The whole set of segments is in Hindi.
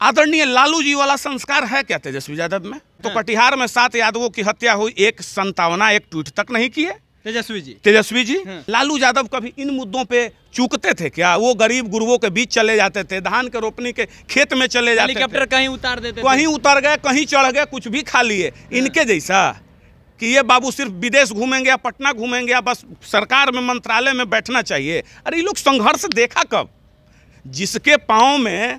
आदरणीय लालू जी वाला संस्कार है क्या तेजस्वी यादव में तो हाँ। कटिहार में सात यादवों की हत्या हुई एक संतावना एक ट्वीट तक नहीं किए तेजस्वी जी तेजस्वी जी हाँ। लालू यादव कभी इन मुद्दों पे चूकते थे क्या वो गरीब गुरुओं के बीच चले जाते थे धान के रोपनी के खेत में चले जाते हेलीकॉप्टर कहीं उतार देते कहीं उतर गए कहीं चढ़ गए कुछ भी खा लिए हाँ। इनके जैसा कि ये बाबू सिर्फ विदेश घूमेंगे या पटना घूमेंगे या बस सरकार में मंत्रालय में बैठना चाहिए अरे ये लोग संघर्ष देखा कब जिसके पाँव में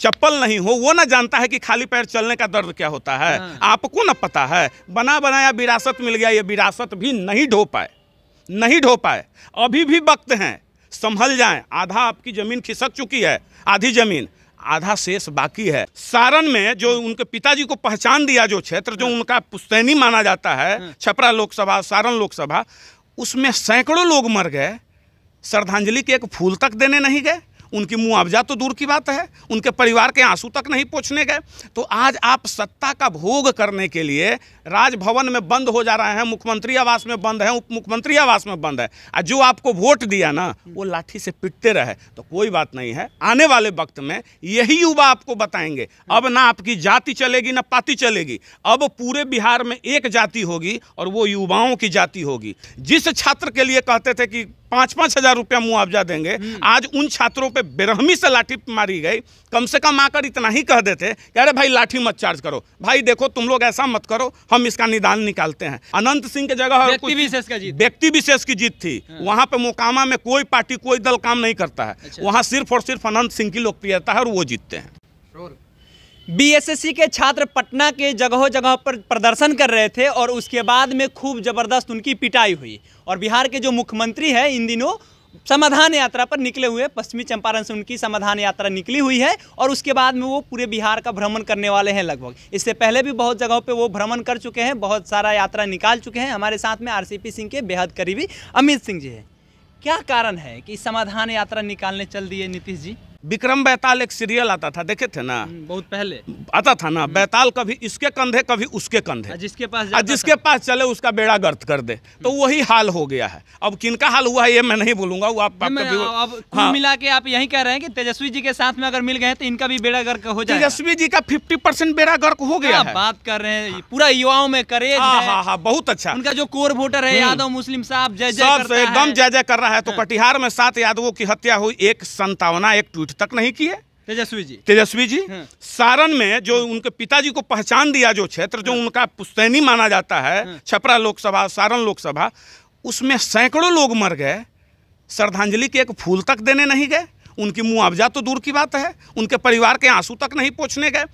चप्पल नहीं हो वो ना जानता है कि खाली पैर चलने का दर्द क्या होता है हाँ। आपको ना पता है बना बनाया विरासत मिल गया ये विरासत भी नहीं ढो पाए नहीं ढो पाए अभी भी वक्त हैं संभल जाएं आधा आपकी ज़मीन खिसक चुकी है आधी ज़मीन आधा शेष बाकी है सारण में जो उनके पिताजी को पहचान दिया जो क्षेत्र जो हाँ। उनका पुस्तैनी माना जाता है हाँ। छपरा लोकसभा सारण लोकसभा उसमें सैकड़ों लोग मर गए श्रद्धांजलि के एक फूल तक देने नहीं गए उनकी मुआवजा तो दूर की बात है उनके परिवार के आंसू तक नहीं पहुँचने गए तो आज आप सत्ता का भोग करने के लिए राजभवन में बंद हो जा रहे हैं मुख्यमंत्री आवास में बंद है उप मुख्यमंत्री आवास में बंद है और जो आपको वोट दिया ना वो लाठी से पिटते रहे तो कोई बात नहीं है आने वाले वक्त में यही युवा आपको बताएंगे अब ना आपकी जाति चलेगी ना पाति चलेगी अब पूरे बिहार में एक जाति होगी और वो युवाओं की जाति होगी जिस छात्र के लिए कहते थे कि पाँच पाँच हजार रुपया मुआवजा देंगे हम्म। आज उन छात्रों पे बेरहमी से लाठी मारी गई कम से कम आकर इतना ही कह देते कि अरे भाई लाठी मत चार्ज करो भाई देखो तुम लोग ऐसा मत करो हम इसका निदान निकालते हैं अनंत सिंह के जगह व्यक्ति विशेष का जीत व्यक्ति विशेष की जीत थी हाँ। वहाँ पे मोकामा में कोई पार्टी कोई दल काम नहीं करता है अच्छा। वहाँ सिर्फ और सिर्फ अनंत सिंह की लोकप्रियता है और वो जीतते हैं बीएसएससी के छात्र पटना के जगहों जगह पर प्रदर्शन कर रहे थे और उसके बाद में खूब ज़बरदस्त उनकी पिटाई हुई और बिहार के जो मुख्यमंत्री हैं इन दिनों समाधान यात्रा पर निकले हुए पश्चिमी चंपारण से उनकी समाधान यात्रा निकली हुई है और उसके बाद में वो पूरे बिहार का भ्रमण करने वाले हैं लगभग इससे पहले भी बहुत जगहों पे वो भ्रमण कर चुके हैं बहुत सारा यात्रा निकाल चुके हैं हमारे साथ में आरसीपी सिंह के बेहद करीबी अमित सिंह जी हैं क्या कारण है कि समाधान यात्रा निकालने चल दिए नीतीश जी विक्रम बैताल एक सीरियल आता था देखे थे ना हम्म, बहुत पहले आता था ना हम्म। बैताल कभी इसके कंधे कभी उसके कंधे जिसके पास जिसके पास चले उसका बेड़ा गर्त कर दे तो हम्म। वही हाल हो गया है अब किनका हाल हुआ है ये मैं नहीं बोलूंगा वो आप, आप हाँ। मिला के आप यही कह रहे हैं कि तेजस्वी जी के साथ में अगर मिल गए तो इनका भी बेड़ा गर्क हो जाए तेजस्वी जी का फिफ्टी परसेंट बेड़ा गर्क हो गया बात कर रहे हैं पूरा युवाओं में करे हाँ, हाँ, हाँ, बहुत अच्छा उनका जो कोर वोटर है यादव मुस्लिम साहब जय जय एकदम जय जय कर रहा है तो कटिहार में सात यादवों की हत्या हुई एक संतावना एक कुछ तक नहीं किए तेजस्वी जी तेजस्वी जी हाँ। सारण में जो उनके पिताजी को पहचान दिया जो क्षेत्र जो हाँ। उनका पुस्तैनी माना जाता है हाँ। छपरा लोकसभा सारण लोकसभा उसमें सैकड़ों लोग मर गए श्रद्धांजलि के एक फूल तक देने नहीं गए उनकी मुआवजा तो दूर की बात है उनके परिवार के आंसू तक नहीं पहुँचने गए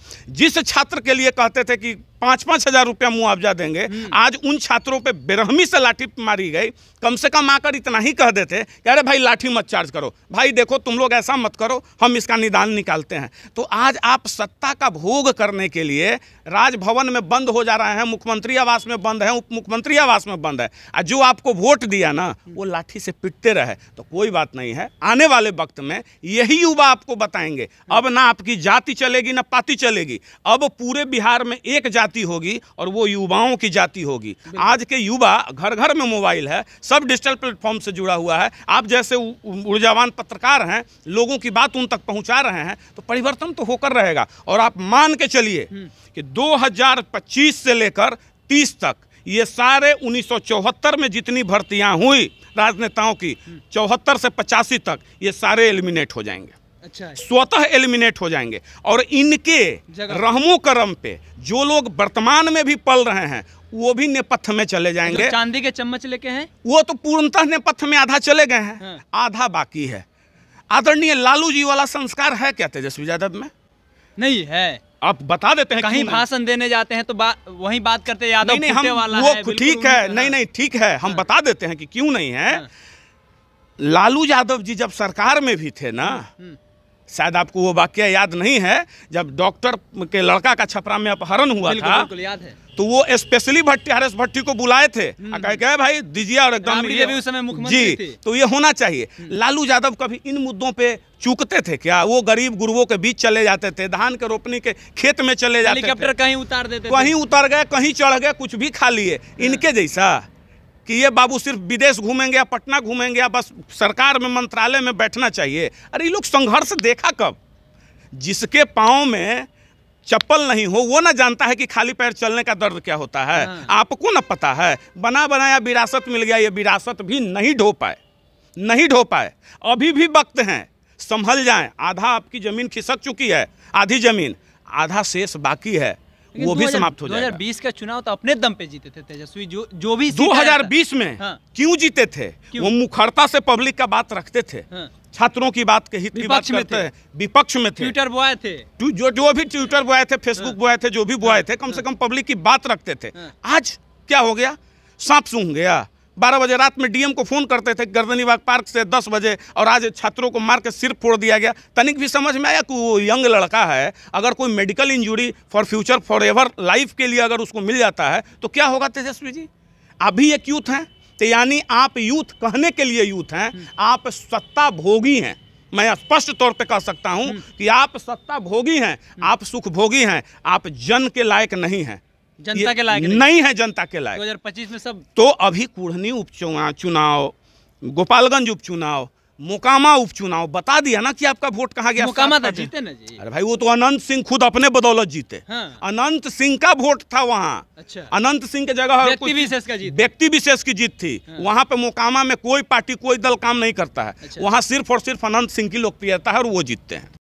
जिस छात्र के लिए कहते थे कि पाँच पाँच हज़ार रुपया मुआवजा देंगे हम्म। आज उन छात्रों पे बेरहमी से लाठी मारी गई कम से कम आकर इतना ही कह देते कि अरे भाई लाठी मत चार्ज करो भाई देखो तुम लोग ऐसा मत करो हम इसका निदान निकालते हैं तो आज आप सत्ता का भोग करने के लिए राजभवन में बंद हो जा रहे हैं मुख्यमंत्री आवास में बंद है उप मुख्यमंत्री आवास में बंद है और जो आपको वोट दिया ना वो लाठी से पिटते रहे तो कोई बात नहीं है आने वाले वक्त में यही युवा आपको बताएंगे अब ना आपकी जाति चलेगी ना पाति चलेगी अब पूरे बिहार में एक जाति होगी और वो युवाओं की जाति होगी आज के युवा घर घर में मोबाइल है सब डिजिटल प्लेटफॉर्म से जुड़ा हुआ है आप जैसे ऊर्जावान पत्रकार हैं लोगों की बात उन तक पहुंचा रहे हैं तो परिवर्तन तो होकर रहेगा और आप मान के चलिए हम्म। कि दो से लेकर तीस तक ये सारे उन्नीस में जितनी भर्तियां हुई राजनेताओं की हम्म। चौहत्तर से पचासी तक ये सारे एलिमिनेट हो जाएंगे अच्छा स्वतः एलिमिनेट हो जाएंगे और इनके रहमो करम पे जो लोग वर्तमान में भी पल रहे हैं वो भी नेपथ्य में चले मतलब जाएंगे चांदी के चम्मच लेके हैं वो तो पूर्णतः नेपथ्य में आधा चले गए हैं हाँ। आधा बाकी है आदरणीय लालू जी वाला संस्कार है क्या तेजस्वी यादव में नहीं है आप बता देते हैं कहीं भाषण देने जाते हैं तो बा, वही बात करते यादव नहीं, नहीं, वाला वो ठीक है नहीं नहीं ठीक है हम हाँ। बता देते हैं कि क्यों नहीं है हाँ। लालू यादव जी जब सरकार में भी थे ना हाँ, शायद आपको वो वाक्य याद नहीं है जब डॉक्टर के लड़का का छपरा में अपहरण हुआ बिल्कुल, था बिल्कुल याद है तो वो स्पेशली भट्टी हरेश भट्टी को बुलाए थे हम्म। कहे भाई दीजिए और एकदम उस समय जी तो ये होना चाहिए हम्म। लालू यादव कभी इन मुद्दों पे चूकते थे क्या वो गरीब गुरुओं के बीच चले जाते थे धान के रोपनी के खेत में चले जाते थे कहीं उतार देते कहीं उतर गए कहीं चढ़ गए कुछ भी खा लिए हाँ। इनके जैसा कि ये बाबू सिर्फ विदेश घूमेंगे या पटना घूमेंगे या बस सरकार में मंत्रालय में बैठना चाहिए अरे ये लोग संघर्ष देखा कब जिसके पाँव में चप्पल नहीं हो वो ना जानता है कि खाली पैर चलने का दर्द क्या होता है हाँ। आपको ना पता है बना बनाया विरासत मिल गया ये विरासत भी नहीं ढो पाए नहीं ढो पाए अभी भी वक्त हैं संभल जाएं आधा आपकी ज़मीन खिसक चुकी है आधी ज़मीन आधा शेष बाकी है वो भी समाप्त हो जाएगा 2020 का चुनाव तो अपने दम पे जीते थे तेजस्वी जो जो भी 2020 में हाँ। क्यों जीते थे क्यों? वो मुखरता से पब्लिक का बात रखते थे हाँ। छात्रों की बात के हित की बात करते थे विपक्ष में थे ट्विटर बुआए थे जो जो भी ट्विटर बुआए थे फेसबुक हाँ। बुआए थे जो भी बुआए हाँ। थे कम से हाँ। कम पब्लिक की बात रखते थे आज क्या हो गया सांप सूंघ गया बारह बजे रात में डीएम को फ़ोन करते थे गर्दनीबाग पार्क से दस बजे और आज छात्रों को मार के सिर फोड़ दिया गया तनिक भी समझ में आया कि वो यंग लड़का है अगर कोई medical injury for future forever life के लिए अगर उसको मिल जाता है तो क्या होगा तेजस्वी जी अभी एक यूथ हैं तो यानी आप यूथ कहने के लिए यूथ हैं आप सत्ता भोगी हैं मैं स्पष्ट तौर पे कह सकता हूं हम्म। कि आप सत्ता भोगी हैं आप सुख भोगी हैं आप जन के लायक नहीं हैं जनता के लायक नहीं है जनता के लायक 2025 में सब तो अभी कुढ़नी उपचुनाव गोपालगंज उपचुनाव मोकामा उपचुनाव बता दिया ना कि आपका वोट कहाँ गया मोकामा था तो जीते ना जी अरे भाई वो तो अनंत सिंह खुद अपने बदौलत जीते हाँ। अनंत सिंह का वोट था वहाँ अच्छा अनंत सिंह के जगह व्यक्ति विशेष का जीत व्यक्ति विशेष की जीत थी हाँ। वहाँ पे मोकामा में कोई पार्टी कोई दल काम नहीं करता है अच्छा। वहाँ सिर्फ और सिर्फ अनंत सिंह की लोकप्रियता है और वो जीतते हैं